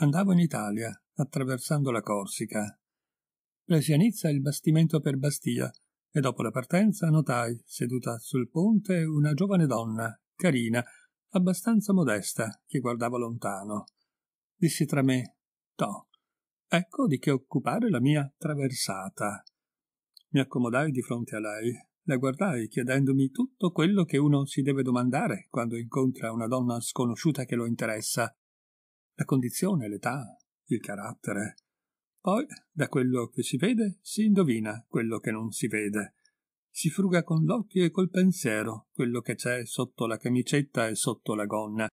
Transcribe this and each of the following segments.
Andavo in Italia, attraversando la Corsica. Presi a Nizza il bastimento per Bastia e dopo la partenza notai, seduta sul ponte, una giovane donna, carina, abbastanza modesta, che guardava lontano. Dissi tra me, Toh, ecco di che occupare la mia traversata. Mi accomodai di fronte a lei, la guardai chiedendomi tutto quello che uno si deve domandare quando incontra una donna sconosciuta che lo interessa, la condizione, l'età, il carattere. Poi, da quello che si vede, si indovina quello che non si vede. Si fruga con l'occhio e col pensiero quello che c'è sotto la camicetta e sotto la gonna.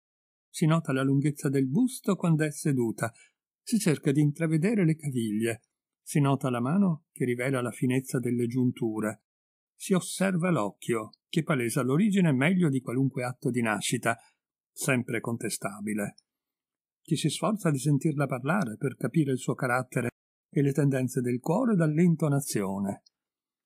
Si nota la lunghezza del busto quando è seduta. Si cerca di intravedere le caviglie. Si nota la mano che rivela la finezza delle giunture. Si osserva l'occhio, che palesa l'origine meglio di qualunque atto di nascita, sempre contestabile chi si sforza di sentirla parlare per capire il suo carattere e le tendenze del cuore dall'intonazione.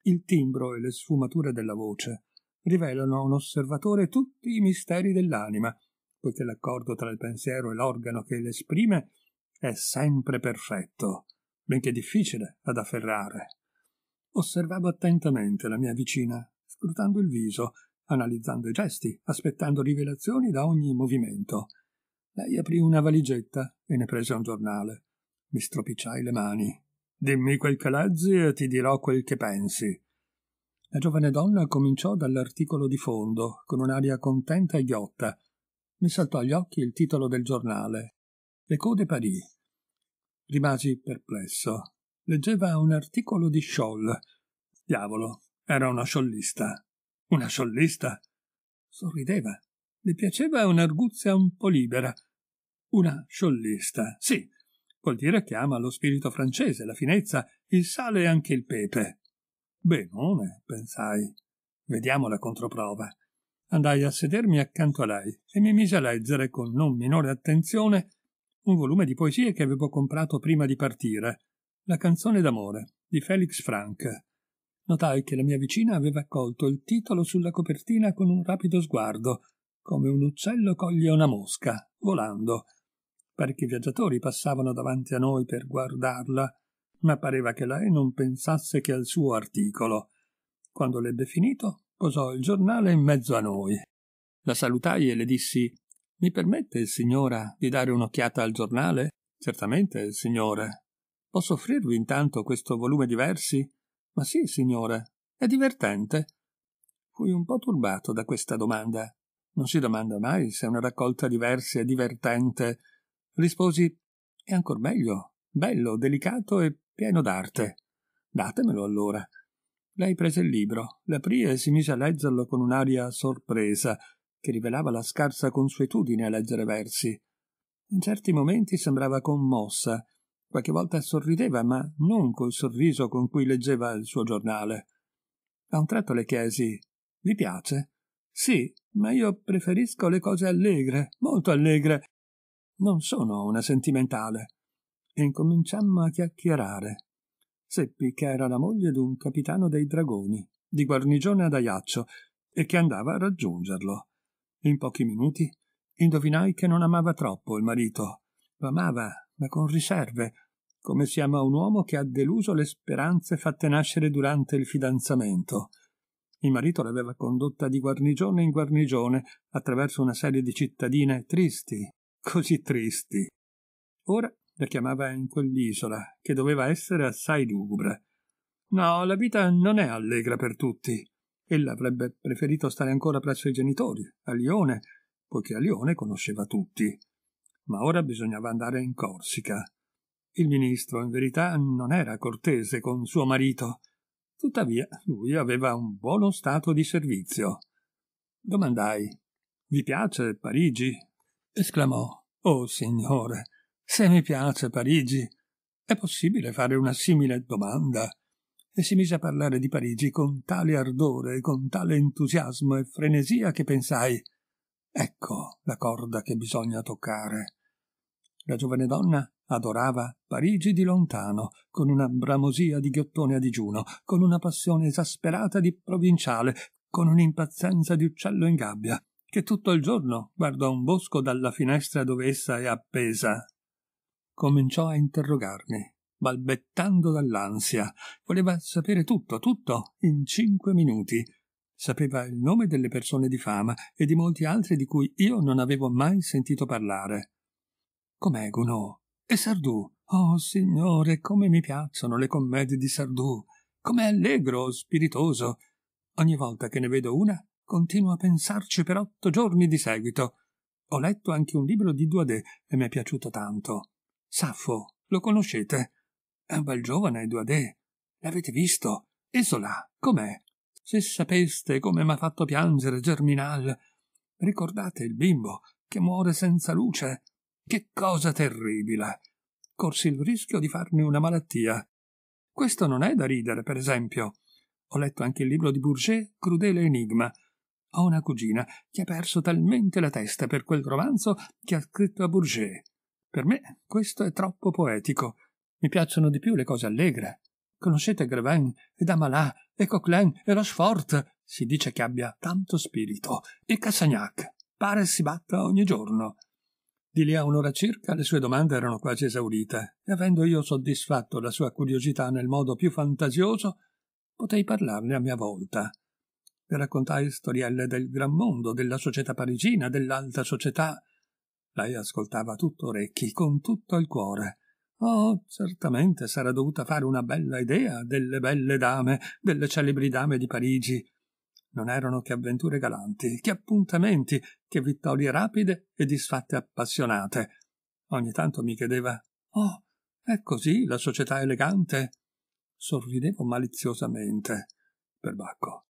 Il timbro e le sfumature della voce rivelano a un osservatore tutti i misteri dell'anima, poiché l'accordo tra il pensiero e l'organo che l'esprime è sempre perfetto, benché difficile ad afferrare. Osservavo attentamente la mia vicina, scrutando il viso, analizzando i gesti, aspettando rivelazioni da ogni movimento. Lei aprì una valigetta e ne prese un giornale. Mi stropicciai le mani. Dimmi quel che leggi e ti dirò quel che pensi. La giovane donna cominciò dall'articolo di fondo, con un'aria contenta e ghiotta. Mi saltò agli occhi il titolo del giornale. Le code parì. Rimasi perplesso. Leggeva un articolo di Scholl. Diavolo, era una sciollista. Una sciollista? Sorrideva. Le piaceva un'arguzia un po' libera, una sciollista, sì, vuol dire che ama lo spirito francese, la finezza, il sale e anche il pepe. Benone, pensai. Vediamo la controprova. Andai a sedermi accanto a lei e mi mise a leggere con non minore attenzione un volume di poesie che avevo comprato prima di partire, La canzone d'amore di Felix Frank. Notai che la mia vicina aveva colto il titolo sulla copertina con un rapido sguardo, come un uccello coglie una mosca, volando, Parecchi viaggiatori passavano davanti a noi per guardarla, ma pareva che lei non pensasse che al suo articolo. Quando l'ebbe finito, posò il giornale in mezzo a noi. La salutai e le dissi Mi permette, signora, di dare un'occhiata al giornale? Certamente, signore. Posso offrirvi intanto questo volume di versi? Ma sì, signore, è divertente. Fui un po' turbato da questa domanda. Non si domanda mai se una raccolta di versi è divertente risposi è ancor meglio, bello, delicato e pieno d'arte. Datemelo allora. Lei prese il libro, l'aprì e si mise a leggerlo con un'aria sorpresa, che rivelava la scarsa consuetudine a leggere versi. In certi momenti sembrava commossa, qualche volta sorrideva, ma non col sorriso con cui leggeva il suo giornale. A un tratto le chiesi Vi piace? Sì, ma io preferisco le cose allegre, molto allegre, non sono una sentimentale. E incominciammo a chiacchierare. Seppi che era la moglie d'un capitano dei dragoni, di guarnigione ad Aiaccio, e che andava a raggiungerlo. In pochi minuti indovinai che non amava troppo il marito. Lo amava, ma con riserve, come si ama un uomo che ha deluso le speranze fatte nascere durante il fidanzamento. Il marito l'aveva condotta di guarnigione in guarnigione, attraverso una serie di cittadine tristi, così tristi. Ora la chiamava in quell'isola, che doveva essere assai lugubre. No, la vita non è allegra per tutti. Ella avrebbe preferito stare ancora presso i genitori, a Lione, poiché a Lione conosceva tutti. Ma ora bisognava andare in Corsica. Il ministro, in verità, non era cortese con suo marito. Tuttavia, lui aveva un buono stato di servizio. Domandai: Vi piace Parigi? esclamò. Oh signore, se mi piace Parigi, è possibile fare una simile domanda? E si mise a parlare di Parigi con tale ardore, con tale entusiasmo e frenesia che pensai Ecco la corda che bisogna toccare. La giovane donna adorava Parigi di lontano, con una bramosia di ghiottone a digiuno, con una passione esasperata di provinciale, con un'impazienza di uccello in gabbia, che tutto il giorno guardo a un bosco dalla finestra dove essa è appesa. Cominciò a interrogarmi, balbettando dall'ansia. Voleva sapere tutto, tutto, in cinque minuti. Sapeva il nome delle persone di fama e di molti altri di cui io non avevo mai sentito parlare. Com'è Gounod? E Sardù? Oh, signore, come mi piacciono le commedie di Sardù! Com'è allegro, spiritoso! Ogni volta che ne vedo una Continuo a pensarci per otto giorni di seguito. Ho letto anche un libro di Duadè e mi è piaciuto tanto. Saffo, lo conoscete? È un bel giovane, Duadè. L'avete visto? Esola, com'è? Se sapeste come m'ha fatto piangere Germinal. Ricordate il bimbo che muore senza luce? Che cosa terribile! Corsi il rischio di farmi una malattia. Questo non è da ridere, per esempio. Ho letto anche il libro di Bourget, Crudele Enigma, ho una cugina che ha perso talmente la testa per quel romanzo che ha scritto a Bourget. Per me questo è troppo poetico. Mi piacciono di più le cose allegre. Conoscete Grevin e Damalà e Coquelin e Rochefort? Si dice che abbia tanto spirito. E Cassagnac. Pare si batta ogni giorno. Di lì a un'ora circa le sue domande erano quasi esaurite, e avendo io soddisfatto la sua curiosità nel modo più fantasioso, potei parlarne a mia volta per raccontare storielle del gran mondo, della società parigina, dell'alta società. Lei ascoltava tutto orecchi, con tutto il cuore. Oh, certamente sarà dovuta fare una bella idea delle belle dame, delle celebri dame di Parigi. Non erano che avventure galanti, che appuntamenti, che vittorie rapide e disfatte appassionate. Ogni tanto mi chiedeva Oh, è così la società elegante? Sorridevo maliziosamente. Perbacco,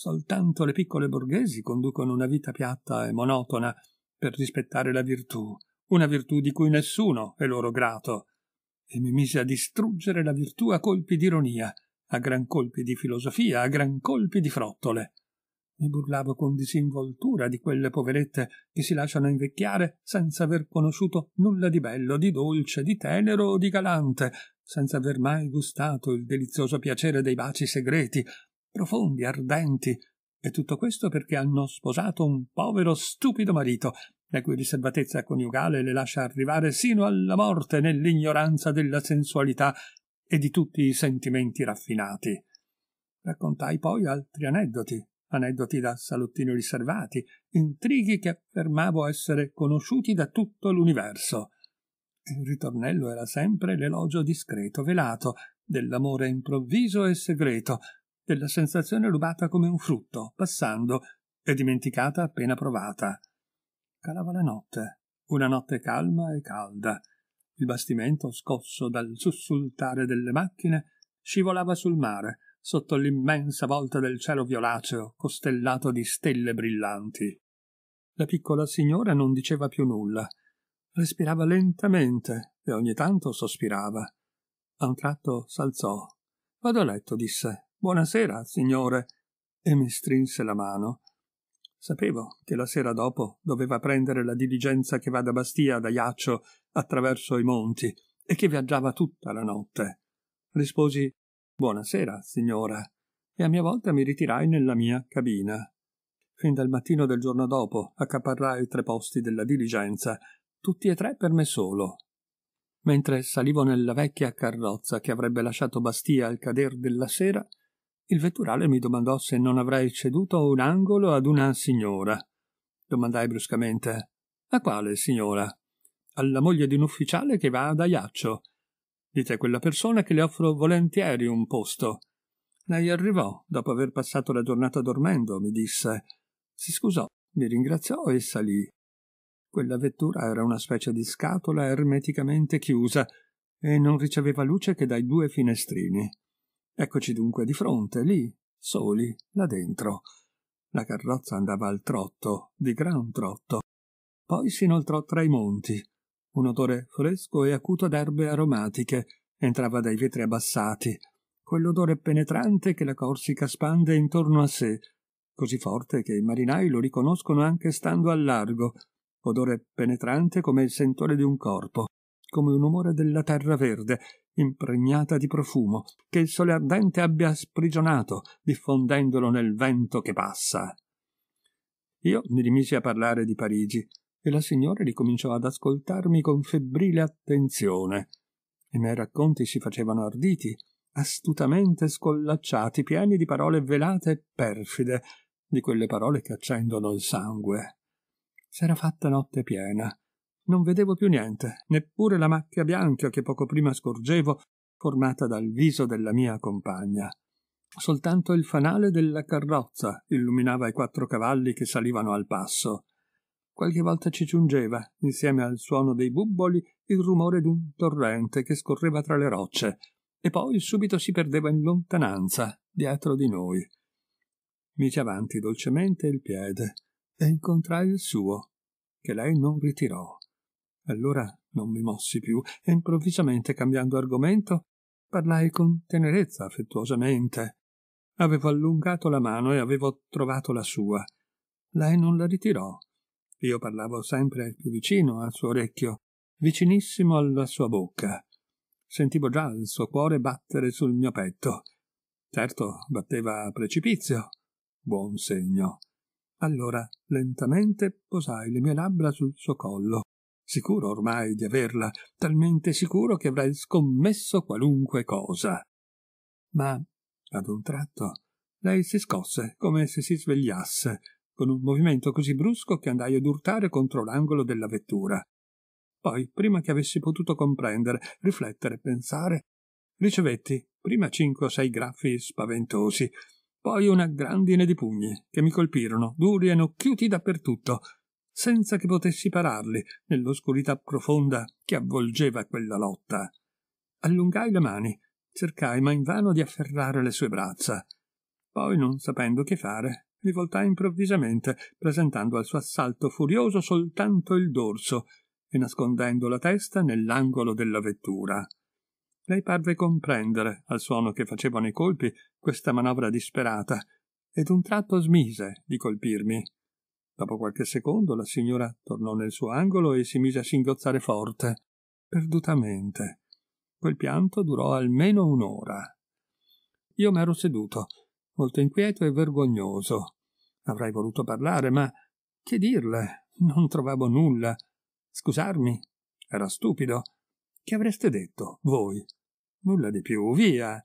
Soltanto le piccole borghesi conducono una vita piatta e monotona per rispettare la virtù, una virtù di cui nessuno è loro grato. E mi mise a distruggere la virtù a colpi d'ironia, a gran colpi di filosofia, a gran colpi di frottole. Mi burlavo con disinvoltura di quelle poverette che si lasciano invecchiare senza aver conosciuto nulla di bello, di dolce, di tenero o di galante, senza aver mai gustato il delizioso piacere dei baci segreti, profondi, ardenti, e tutto questo perché hanno sposato un povero stupido marito, la cui riservatezza coniugale le lascia arrivare sino alla morte nell'ignoranza della sensualità e di tutti i sentimenti raffinati. Raccontai poi altri aneddoti, aneddoti da salottino riservati, intrighi che affermavo essere conosciuti da tutto l'universo. Il ritornello era sempre l'elogio discreto, velato, dell'amore improvviso e segreto, della sensazione rubata come un frutto, passando e dimenticata appena provata. Calava la notte, una notte calma e calda. Il bastimento, scosso dal sussultare delle macchine, scivolava sul mare, sotto l'immensa volta del cielo violaceo, costellato di stelle brillanti. La piccola signora non diceva più nulla. Respirava lentamente e ogni tanto sospirava. A un tratto s'alzò. Vado a letto, disse. Buonasera, signore, e mi strinse la mano. Sapevo che la sera dopo doveva prendere la diligenza che va da Bastia ad Aiaccio attraverso i monti e che viaggiava tutta la notte. Risposi Buonasera, signora, e a mia volta mi ritirai nella mia cabina. Fin dal mattino del giorno dopo accaparrai tre posti della diligenza, tutti e tre per me solo. Mentre salivo nella vecchia carrozza che avrebbe lasciato Bastia al cader della sera, il vetturale mi domandò se non avrei ceduto un angolo ad una signora. Domandai bruscamente. A quale signora? Alla moglie di un ufficiale che va ad Aiaccio. Dite a quella persona che le offro volentieri un posto. Lei arrivò, dopo aver passato la giornata dormendo, mi disse. Si scusò, mi ringraziò e salì. Quella vettura era una specie di scatola ermeticamente chiusa e non riceveva luce che dai due finestrini. Eccoci dunque di fronte, lì, soli, là dentro. La carrozza andava al trotto, di gran trotto. Poi si inoltrò tra i monti. Un odore fresco e acuto d'erbe aromatiche entrava dai vetri abbassati, quell'odore penetrante che la Corsica spande intorno a sé, così forte che i marinai lo riconoscono anche stando al largo, odore penetrante come il sentore di un corpo, come un umore della terra verde, impregnata di profumo, che il sole ardente abbia sprigionato, diffondendolo nel vento che passa. Io mi rimisi a parlare di Parigi, e la signora ricominciò ad ascoltarmi con febbrile attenzione. I miei racconti si facevano arditi, astutamente scollacciati, pieni di parole velate e perfide, di quelle parole che accendono il sangue. S'era fatta notte piena, non vedevo più niente, neppure la macchia bianca che poco prima scorgevo formata dal viso della mia compagna. Soltanto il fanale della carrozza illuminava i quattro cavalli che salivano al passo. Qualche volta ci giungeva, insieme al suono dei bubboli, il rumore d'un torrente che scorreva tra le rocce, e poi subito si perdeva in lontananza, dietro di noi. Mise avanti dolcemente il piede e incontrai il suo, che lei non ritirò. Allora non mi mossi più e improvvisamente, cambiando argomento, parlai con tenerezza, affettuosamente. Avevo allungato la mano e avevo trovato la sua. Lei non la ritirò. Io parlavo sempre più vicino al suo orecchio, vicinissimo alla sua bocca. Sentivo già il suo cuore battere sul mio petto. Certo, batteva a precipizio. Buon segno. Allora, lentamente, posai le mie labbra sul suo collo sicuro ormai di averla, talmente sicuro che avrei scommesso qualunque cosa. Ma, ad un tratto, lei si scosse come se si svegliasse, con un movimento così brusco che andai ad urtare contro l'angolo della vettura. Poi, prima che avessi potuto comprendere, riflettere pensare, ricevetti prima cinque o sei graffi spaventosi, poi una grandine di pugni che mi colpirono, duri e nocchiuti dappertutto, senza che potessi pararli nell'oscurità profonda che avvolgeva quella lotta. Allungai le mani, cercai ma invano di afferrare le sue braccia. Poi, non sapendo che fare, mi voltai improvvisamente, presentando al suo assalto furioso soltanto il dorso e nascondendo la testa nell'angolo della vettura. Lei parve comprendere, al suono che facevano i colpi, questa manovra disperata, ed un tratto smise di colpirmi. Dopo qualche secondo la signora tornò nel suo angolo e si mise a singhiozzare forte, perdutamente. Quel pianto durò almeno un'ora. Io m'ero seduto, molto inquieto e vergognoso. Avrei voluto parlare, ma che dirle? Non trovavo nulla. Scusarmi? Era stupido. Che avreste detto, voi? Nulla di più, via.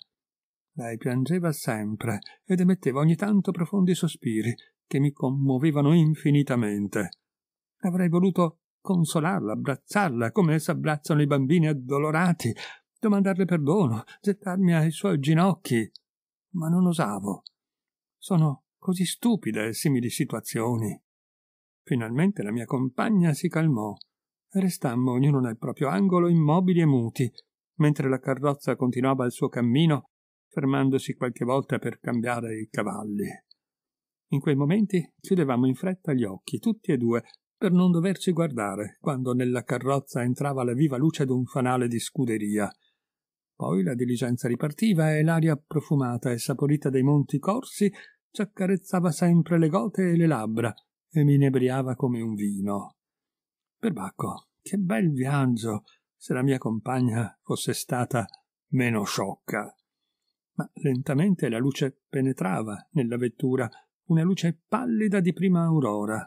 Lei piangeva sempre ed emetteva ogni tanto profondi sospiri, che mi commuovevano infinitamente. Avrei voluto consolarla, abbracciarla, come s'abbracciano i bambini addolorati, domandarle perdono, gettarmi ai suoi ginocchi, ma non osavo. Sono così stupide simili situazioni. Finalmente la mia compagna si calmò e restammo ognuno nel proprio angolo immobili e muti, mentre la carrozza continuava il suo cammino, fermandosi qualche volta per cambiare i cavalli. In quei momenti chiudevamo in fretta gli occhi, tutti e due, per non doverci guardare, quando nella carrozza entrava la viva luce d'un fanale di scuderia. Poi la diligenza ripartiva e l'aria profumata e saporita dei monti corsi ci accarezzava sempre le gote e le labbra e mi inebriava come un vino. Perbacco, che bel viaggio se la mia compagna fosse stata meno sciocca. Ma lentamente la luce penetrava nella vettura una luce pallida di prima aurora.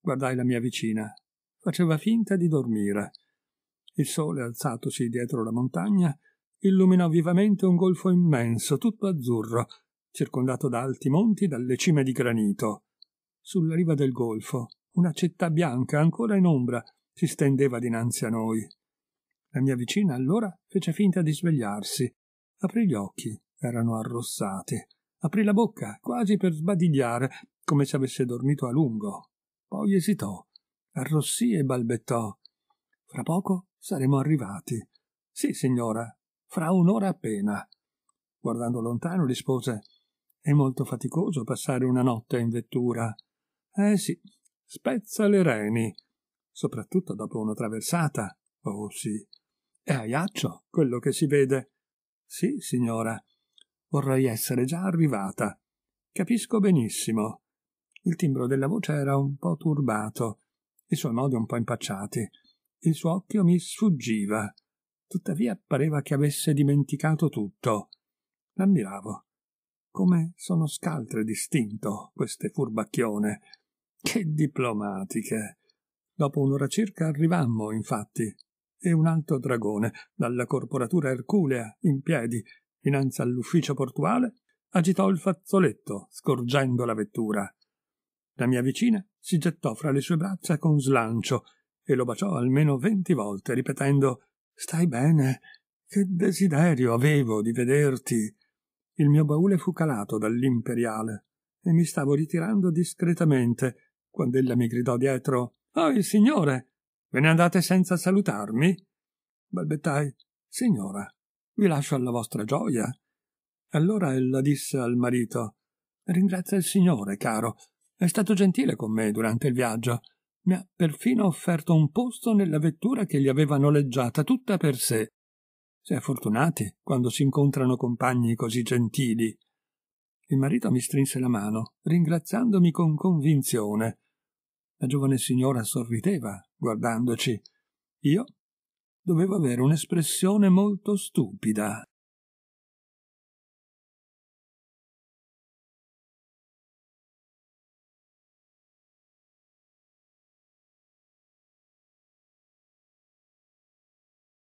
Guardai la mia vicina. Faceva finta di dormire. Il sole, alzatosi dietro la montagna, illuminò vivamente un golfo immenso, tutto azzurro, circondato da alti monti e dalle cime di granito. Sulla riva del golfo, una città bianca, ancora in ombra, si stendeva dinanzi a noi. La mia vicina allora fece finta di svegliarsi. Aprì gli occhi, erano arrossati. Aprì la bocca, quasi per sbadigliare, come se avesse dormito a lungo. Poi esitò, arrossì e balbettò. Fra poco saremo arrivati. Sì, signora, fra un'ora appena. Guardando lontano rispose È molto faticoso passare una notte in vettura. Eh sì, spezza le reni, soprattutto dopo una traversata. Oh sì. È aiaccio quello che si vede. Sì, signora. Vorrei essere già arrivata. Capisco benissimo. Il timbro della voce era un po' turbato, i suoi modi un po' impacciati. Il suo occhio mi sfuggiva. Tuttavia pareva che avesse dimenticato tutto. L'ammiravo. Come sono scaltre distinto queste furbacchione. Che diplomatiche. Dopo un'ora circa arrivammo, infatti, e un altro dragone, dalla corporatura erculea, in piedi, Finanza all'ufficio portuale, agitò il fazzoletto, scorgendo la vettura. La mia vicina si gettò fra le sue braccia con slancio e lo baciò almeno venti volte, ripetendo Stai bene? Che desiderio avevo di vederti. Il mio baule fu calato dall'imperiale e mi stavo ritirando discretamente quando ella mi gridò dietro Oh, il signore! Ve ne andate senza salutarmi? Balbettai Signora, vi lascio alla vostra gioia. Allora ella disse al marito Ringrazia il Signore, caro. È stato gentile con me durante il viaggio. Mi ha perfino offerto un posto nella vettura che gli aveva noleggiata tutta per sé. Si è fortunati quando si incontrano compagni così gentili. Il marito mi strinse la mano, ringraziandomi con convinzione. La giovane signora sorrideva, guardandoci. Io doveva avere un'espressione molto stupida